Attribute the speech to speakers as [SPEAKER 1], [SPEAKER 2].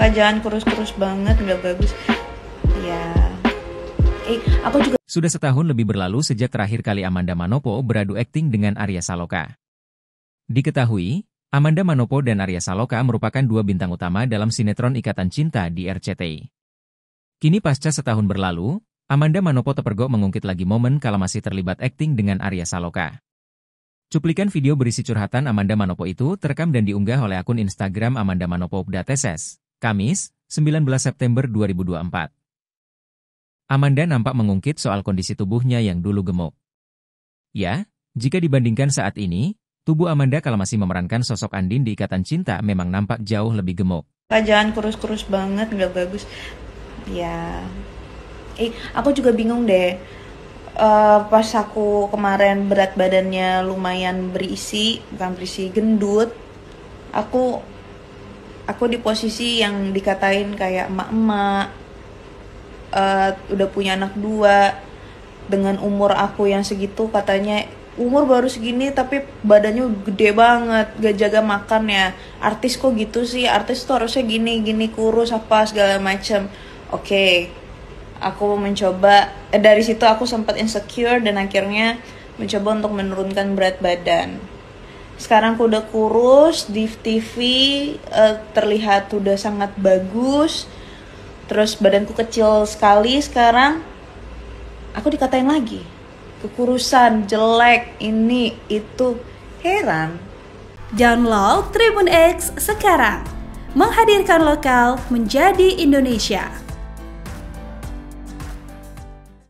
[SPEAKER 1] Kak jangan kurus-kurus banget, nggak bagus. Ya. Eh, aku juga
[SPEAKER 2] sudah setahun lebih berlalu sejak terakhir kali Amanda Manopo beradu akting dengan Arya Saloka. Diketahui, Amanda Manopo dan Arya Saloka merupakan dua bintang utama dalam sinetron Ikatan Cinta di RCTI. Kini pasca setahun berlalu, Amanda Manopo Tepergok mengungkit lagi momen kala masih terlibat akting dengan Arya Saloka. Cuplikan video berisi curhatan Amanda Manopo itu terekam dan diunggah oleh akun Instagram Amanda Manopo Updateses Kamis, 19 September 2024. Amanda nampak mengungkit soal kondisi tubuhnya yang dulu gemuk. Ya, jika dibandingkan saat ini, tubuh Amanda kalau masih memerankan sosok Andin di Ikatan Cinta memang nampak jauh lebih gemuk.
[SPEAKER 1] Jangan kurus-kurus banget, nggak bagus. Ya, eh, aku juga bingung deh. Uh, pas aku kemarin berat badannya lumayan berisi, bukan berisi gendut, aku aku di posisi yang dikatain kayak emak-emak uh, udah punya anak dua dengan umur aku yang segitu katanya umur baru segini tapi badannya gede banget gak jaga makan ya artis kok gitu sih artis tuh harusnya gini gini kurus apa segala macem oke okay. aku mau mencoba eh, dari situ aku sempat insecure dan akhirnya mencoba untuk menurunkan berat badan sekarang aku udah kurus di TV uh, eh, terlihat udah sangat bagus terus badanku kecil sekali sekarang aku dikatain lagi kekurusan jelek ini itu heran download Tribun X sekarang menghadirkan lokal menjadi Indonesia